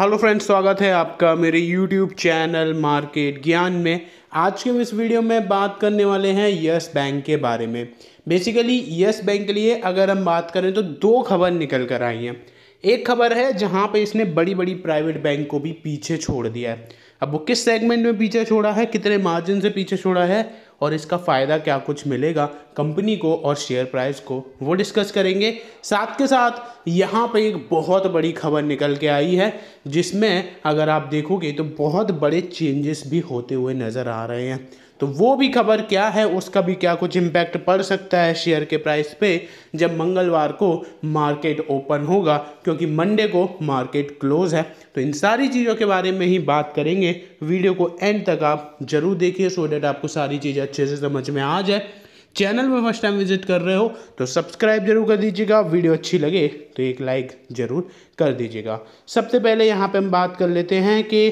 hello friends स्वागत है आपका मेरे यूट्यूब चैनल मार्केट ज्ञान में आज के इस वीडियो में बात करने वाले हैं यस बैंक के बारे में बेसिकली यस बैंक के लिए अगर हम बात करें तो दो खबर निकल कर आई हैं एक खबर है जहां पे इसने बड़ी बड़ी प्राइवेट बैंक को भी पीछे छोड़ दिया है अब वो किस सेगमेंट में पीछे छोड़ा है कितने मार्जिन से पीछे छोड़ा है और इसका फ़ायदा क्या कुछ मिलेगा कंपनी को और शेयर प्राइस को वो डिस्कस करेंगे साथ के साथ यहाँ पे एक बहुत बड़ी खबर निकल के आई है जिसमें अगर आप देखोगे तो बहुत बड़े चेंजेस भी होते हुए नज़र आ रहे हैं तो वो भी खबर क्या है उसका भी क्या कुछ इम्पैक्ट पड़ सकता है शेयर के प्राइस पे जब मंगलवार को मार्केट ओपन होगा क्योंकि मंडे को मार्केट क्लोज है तो इन सारी चीज़ों के बारे में ही बात करेंगे वीडियो को एंड तक आप जरूर देखिए सो डेट आपको सारी चीज़ें अच्छे से समझ में आ जाए चैनल में फर्स्ट टाइम विजिट कर रहे हो तो सब्सक्राइब जरूर कर दीजिएगा वीडियो अच्छी लगे तो एक लाइक ज़रूर कर दीजिएगा सबसे पहले यहाँ पे हम बात कर लेते हैं कि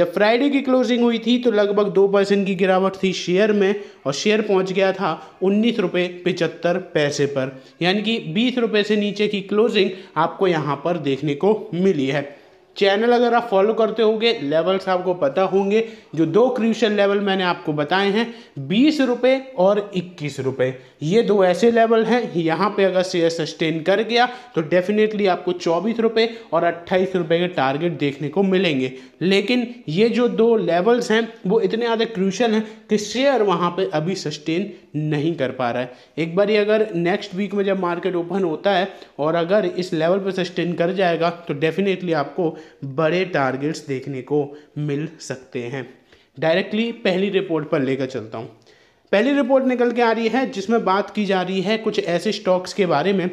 जब फ्राइडे की क्लोजिंग हुई थी तो लगभग दो परसेंट की गिरावट थी शेयर में और शेयर पहुँच गया था उन्नीस रुपये पिचहत्तर पैसे पर यानी कि बीस रुपये से नीचे की क्लोजिंग आपको यहाँ पर देखने को मिली है चैनल अगर आप फॉलो करते होंगे लेवल्स आपको पता होंगे जो दो क्रूशल लेवल मैंने आपको बताए हैं बीस रुपये और इक्कीस रुपये ये दो ऐसे लेवल हैं यहाँ पे अगर शेयर सस्टेन कर गया तो डेफिनेटली आपको चौबीस रुपये और अट्ठाईस रुपये के टारगेट देखने को मिलेंगे लेकिन ये जो दो लेवल्स हैं वो इतने ज़्यादा क्रूशल हैं कि शेयर वहाँ पर अभी सस्टेन नहीं कर पा रहा है एक बार ये अगर नेक्स्ट वीक में जब मार्केट ओपन होता है और अगर इस लेवल पर सस्टेन कर जाएगा तो डेफिनेटली आपको बड़े टारगेट्स देखने को मिल सकते हैं डायरेक्टली पहली रिपोर्ट पर लेकर चलता हूँ पहली रिपोर्ट निकल के आ रही है जिसमें बात की जा रही है कुछ ऐसे स्टॉक्स के बारे में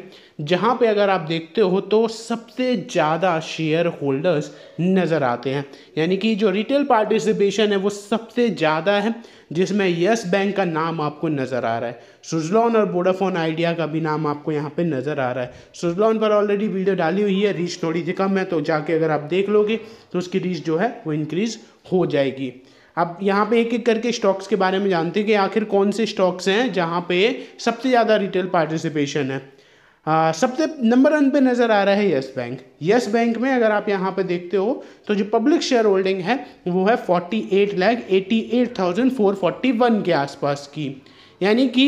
जहां पे अगर आप देखते हो तो सबसे ज़्यादा शेयर होल्डर्स नज़र आते हैं यानी कि जो रिटेल पार्टिसिपेशन है वो सबसे ज़्यादा है जिसमें यस बैंक का नाम आपको नज़र आ रहा है सुजलॉन और बोडाफोन आइडिया का भी नाम आपको यहाँ पर नज़र आ रहा है सुजलॉन पर ऑलरेडी वीडियो डाली हुई है रीच थोड़ी सी कम है तो जाके अगर आप देख लोगे तो उसकी रीच जो है वो इंक्रीज़ हो जाएगी अब यहाँ पे एक एक करके स्टॉक्स के बारे में जानते हैं कि आखिर कौन से स्टॉक्स हैं जहाँ पे सबसे ज़्यादा रिटेल पार्टिसिपेशन है सबसे नंबर वन पे नज़र आ रहा है यस बैंक यस बैंक में अगर आप यहाँ पे देखते हो तो जो पब्लिक शेयर होल्डिंग है वो है forty eight lakh eighty eight thousand four forty one के आसपास की यानी कि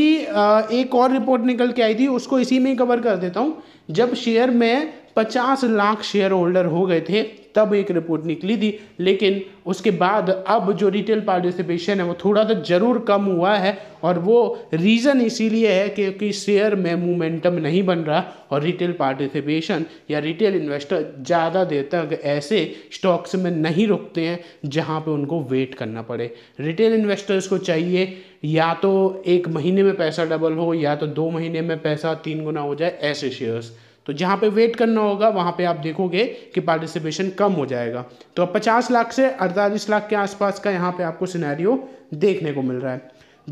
एक और रिपोर्ट निकल के आई थी उसको इसी में कवर कर देता हूँ जब शेयर में पचास लाख शेयर होल्डर हो गए थे तब एक रिपोर्ट निकली थी लेकिन उसके बाद अब जो रिटेल पार्टिसिपेशन है वो थोड़ा सा ज़रूर कम हुआ है और वो रीज़न इसीलिए है क्योंकि शेयर में मोमेंटम नहीं बन रहा और रिटेल पार्टिसिपेशन या रिटेल इन्वेस्टर ज़्यादा देर तक ऐसे स्टॉक्स में नहीं रुकते हैं जहाँ पे उनको वेट करना पड़े रिटेल इन्वेस्टर्स को चाहिए या तो एक महीने में पैसा डबल हो या तो दो महीने में पैसा तीन गुना हो जाए ऐसे शेयर्स तो जहाँ पे वेट करना होगा वहाँ पे आप देखोगे कि पार्टिसिपेशन कम हो जाएगा तो अब पचास लाख से अड़तालीस लाख के आसपास का यहाँ पे आपको सिनेरियो देखने को मिल रहा है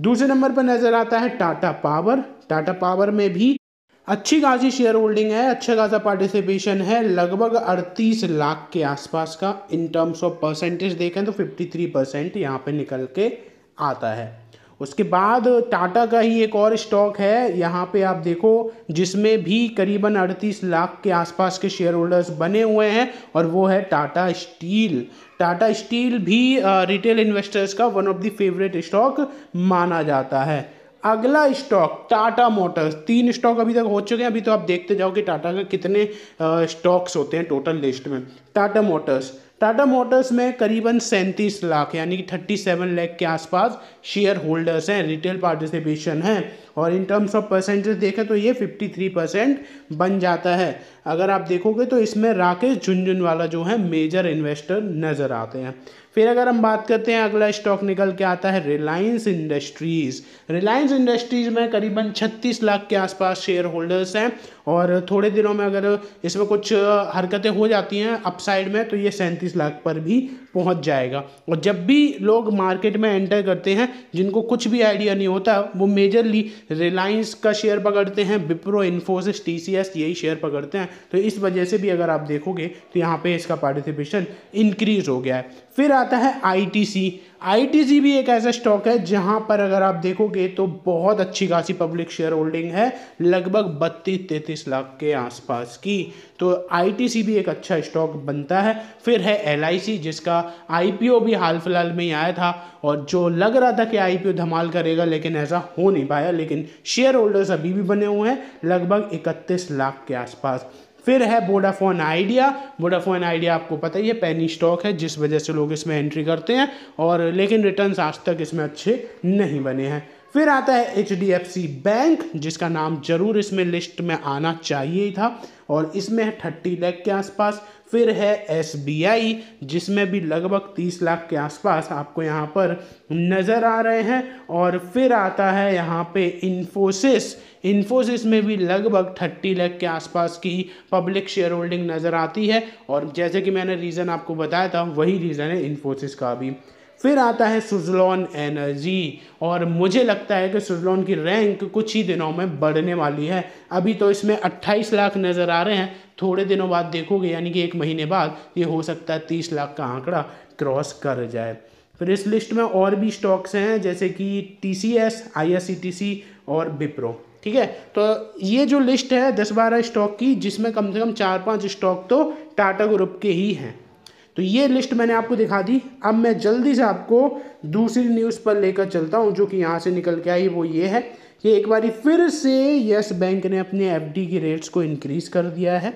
दूसरे नंबर पर नज़र आता है टाटा पावर टाटा पावर में भी अच्छी खासी शेयर होल्डिंग है अच्छा खासा पार्टिसिपेशन है लगभग 38 लाख के आसपास का इन टर्म्स ऑफ परसेंटेज देखें तो 53 परसेंट यहाँ पर निकल के आता है उसके बाद टाटा का ही एक और स्टॉक है यहाँ पे आप देखो जिसमें भी करीबन 38 लाख के आसपास के शेयर होल्डर्स बने हुए हैं और वो है टाटा स्टील टाटा स्टील भी रिटेल इन्वेस्टर्स का one of the favourite stock माना जाता है अगला स्टॉक टाटा मोटर्स तीन स्टॉक अभी तक हो चुके हैं अभी तो आप देखते जाओ कि टाटा का कितने स्टॉक्स होते हैं टोटल लिस्ट में टाटा मोटर्स टाटा मोटर्स में करीबन सैंतीस लाख यानी कि थर्टी सेवन लैख के आसपास शेयर होल्डर्स हैं रिटेल पार्टिसिपेशन है और इन टर्म्स ऑफ परसेंटेज देखें तो ये 53 परसेंट बन जाता है अगर आप देखोगे तो इसमें राकेश झुंझुनवाला जो है मेजर इन्वेस्टर नज़र आते हैं फिर अगर हम बात करते हैं अगला स्टॉक निकल के आता है रिलायंस इंडस्ट्रीज़ रिलायंस इंडस्ट्रीज़ में करीबन 36 लाख के आसपास शेयर होल्डर्स हैं और थोड़े दिनों में अगर इसमें कुछ हरकतें हो जाती हैं अपसाइड में तो ये सैंतीस लाख पर भी पहुंच जाएगा और जब भी लोग मार्केट में एंटर करते हैं जिनको कुछ भी आइडिया नहीं होता वो मेजरली रिलायंस का शेयर पकड़ते हैं विप्रो इन्फोसिस टी यही शेयर पकड़ते हैं तो इस वजह से भी अगर आप देखोगे तो यहाँ पर इसका पार्टिसिपेशन इंक्रीज हो गया है फिर आता है आई आई भी एक ऐसा स्टॉक है जहां पर अगर आप देखोगे तो बहुत अच्छी खासी पब्लिक शेयर होल्डिंग है लगभग बत्तीस तैंतीस लाख के आसपास की तो आई भी एक अच्छा स्टॉक बनता है फिर है एल जिसका आई भी हाल फिलहाल में ही आया था और जो लग रहा था कि आई धमाल करेगा लेकिन ऐसा हो नहीं पाया लेकिन शेयर होल्डर्स अभी भी बने हुए हैं लगभग इकतीस लाख के आसपास फिर है वोडाफोन आइडिया वोडाफोन आइडिया आपको पता ही है पैनी स्टॉक है जिस वजह से लोग इसमें एंट्री करते हैं और लेकिन रिटर्न आज तक इसमें अच्छे नहीं बने हैं फिर आता है H D F C Bank जिसका नाम जरूर इसमें लिस्ट में आना चाहिए था और इसमें है थर्टी लाख के आसपास फिर है एस बी आई जिसमें भी लगभग तीस लाख के आसपास आपको यहाँ पर नज़र आ रहे हैं और फिर आता है यहाँ पे इन्फोसिस इन्फोसिस में भी लगभग थर्टी लाख के आसपास की पब्लिक शेयर होल्डिंग नज़र आती है और जैसे कि मैंने रीज़न आपको बताया था वही रीज़न है इन्फोसिस का भी फिर आता है सुजलॉन एनर्जी और मुझे लगता है कि सुजलॉन की रैंक कुछ ही दिनों में बढ़ने वाली है अभी तो इसमें 28 लाख नज़र आ रहे हैं थोड़े दिनों बाद देखोगे यानी कि एक महीने बाद ये हो सकता है 30 लाख का आंकड़ा क्रॉस कर जाए फिर इस लिस्ट में और भी स्टॉक्स हैं जैसे कि T C S I S C T C और बिप्रो ठीक है तो ये जो लिस्ट है दस बारह स्टॉक की जिसमें कम से कम चार पाँच स्टॉक तो टाटा ग्रुप के ही हैं तो ये लिस्ट मैंने आपको दिखा दी अब मैं जल्दी से आपको दूसरी न्यूज़ पर लेकर चलता हूँ जो कि यहाँ से निकल के आई वो ये है कि एक बार फिर से यस बैंक ने अपने एफडी की रेट्स को इंक्रीज़ कर दिया है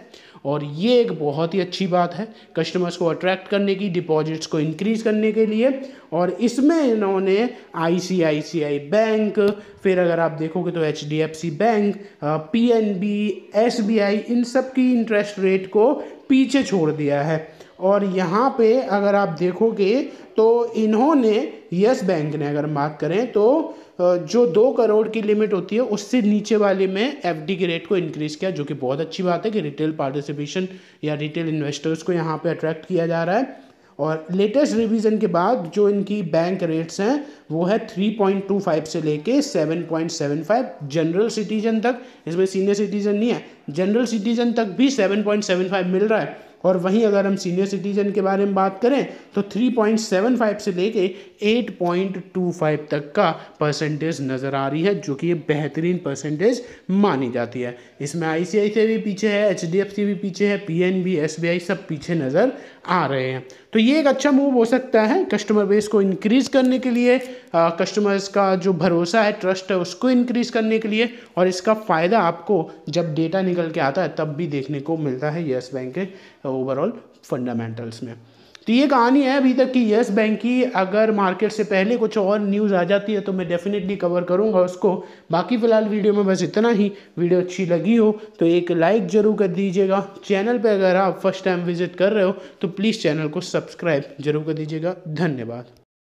और ये एक बहुत ही अच्छी बात है कस्टमर्स को अट्रैक्ट करने की डिपॉजिट्स को इंक्रीज़ करने के लिए और इसमें इन्होंने आईसीआईसीआई बैंक फिर अगर आप देखोगे तो एचडीएफसी बैंक पीएनबी एसबीआई इन सब की इंटरेस्ट रेट को पीछे छोड़ दिया है और यहाँ पे अगर आप देखोगे तो इन्होंने यस बैंक ने अगर बात करें तो जो दो करोड़ की लिमिट होती है उससे नीचे वाले में एफ के रेट को इंक्रीज़ किया जो कि बहुत अच्छी बात है कि रिटेल पार्टिसिपेशन या रिटेल इन्वेस्टर्स को यहाँ पे अट्रैक्ट किया जा रहा है और लेटेस्ट रिवीजन के बाद जो इनकी बैंक रेट्स हैं वो है 3.25 से लेके 7.75 जनरल सिटीजन तक इसमें सीनियर सिटीजन नहीं है जनरल सिटीजन तक भी 7.75 मिल रहा है और वहीं अगर हम सीनियर सिटीजन के बारे में बात करें तो 3.75 से लेके 8.25 तक का परसेंटेज नज़र आ रही है जो कि ये बेहतरीन परसेंटेज मानी जाती है इसमें आई से भी पीछे है एच भी पीछे है P N B S B I सब पीछे नज़र आ रहे हैं तो ये एक अच्छा मूव हो सकता है कस्टमर बेस को इंक्रीज़ करने के लिए कस्टमर्स का जो भरोसा है ट्रस्ट है उसको इंक्रीज़ करने के लिए और इसका फ़ायदा आपको जब डेटा निकल के आता है तब भी देखने को मिलता है येस बैंक के ओवरऑल फंडामेंटल्स में तो ये कहानी है अभी तक कि येस बैंक की अगर मार्केट से पहले कुछ और न्यूज़ आ जाती है तो मैं डेफिनेटली कवर करूँगा उसको बाकी फ़िलहाल वीडियो में बस इतना ही वीडियो अच्छी लगी हो तो एक लाइक ज़रूर कर दीजिएगा चैनल पे अगर आप फर्स्ट टाइम विज़िट कर रहे हो तो प्लीज़ चैनल को सब्सक्राइब जरूर कर दीजिएगा धन्यवाद